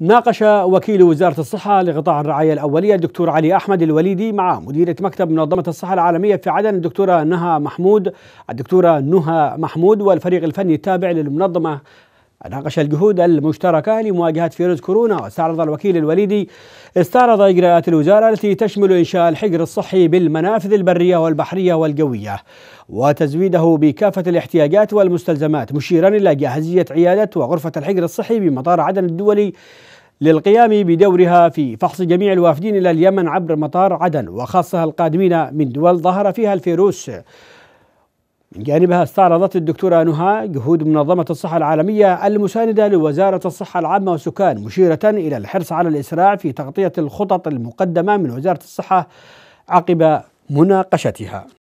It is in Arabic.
ناقش وكيل وزارة الصحة لقطاع الرعاية الأولية الدكتور علي أحمد الوليدي مع مديرة مكتب منظمة الصحة العالمية في عدن الدكتورة نهى محمود الدكتورة نهى محمود والفريق الفني التابع للمنظمة ناقش الجهود المشتركة لمواجهة فيروس كورونا واستعرض الوكيل الوليدي استعرض إجراءات الوزارة التي تشمل إنشاء الحجر الصحي بالمنافذ البرية والبحرية والجوية وتزويده بكافة الاحتياجات والمستلزمات مشيرا إلى جاهزية عيادة وغرفة الحجر الصحي بمطار عدن الدولي للقيام بدورها في فحص جميع الوافدين إلى اليمن عبر مطار عدن وخاصة القادمين من دول ظهر فيها الفيروس من جانبها استعرضت الدكتورة نهى جهود منظمة الصحة العالمية المساندة لوزارة الصحة العامة والسكان مشيرة إلى الحرص على الإسراع في تغطية الخطط المقدمة من وزارة الصحة عقب مناقشتها